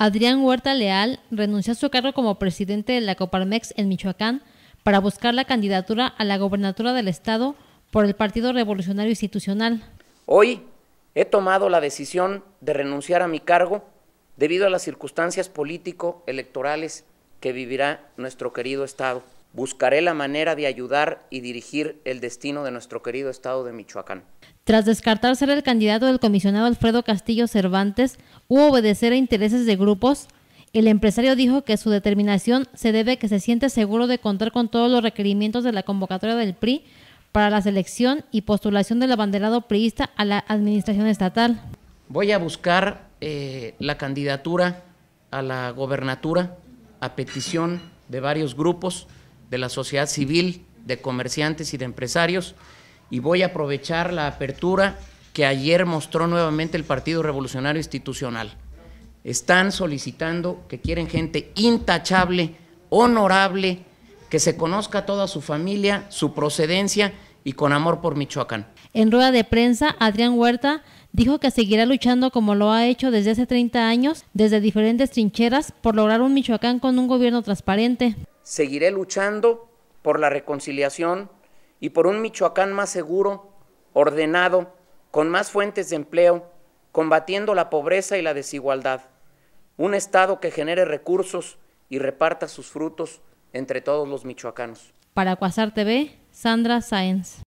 Adrián Huerta Leal renunció a su cargo como presidente de la Coparmex en Michoacán para buscar la candidatura a la gobernatura del Estado por el Partido Revolucionario Institucional. Hoy he tomado la decisión de renunciar a mi cargo debido a las circunstancias político-electorales que vivirá nuestro querido Estado. Buscaré la manera de ayudar y dirigir el destino de nuestro querido estado de Michoacán. Tras descartar ser el candidato del comisionado Alfredo Castillo Cervantes u obedecer a intereses de grupos, el empresario dijo que su determinación se debe a que se siente seguro de contar con todos los requerimientos de la convocatoria del PRI para la selección y postulación del abanderado priista a la administración estatal. Voy a buscar eh, la candidatura a la gobernatura a petición de varios grupos de la sociedad civil, de comerciantes y de empresarios, y voy a aprovechar la apertura que ayer mostró nuevamente el Partido Revolucionario Institucional. Están solicitando que quieren gente intachable, honorable, que se conozca toda su familia, su procedencia y con amor por Michoacán. En rueda de prensa, Adrián Huerta dijo que seguirá luchando como lo ha hecho desde hace 30 años, desde diferentes trincheras, por lograr un Michoacán con un gobierno transparente seguiré luchando por la reconciliación y por un Michoacán más seguro, ordenado, con más fuentes de empleo, combatiendo la pobreza y la desigualdad. Un Estado que genere recursos y reparta sus frutos entre todos los michoacanos. Para Cuasar TV, Sandra Sáenz.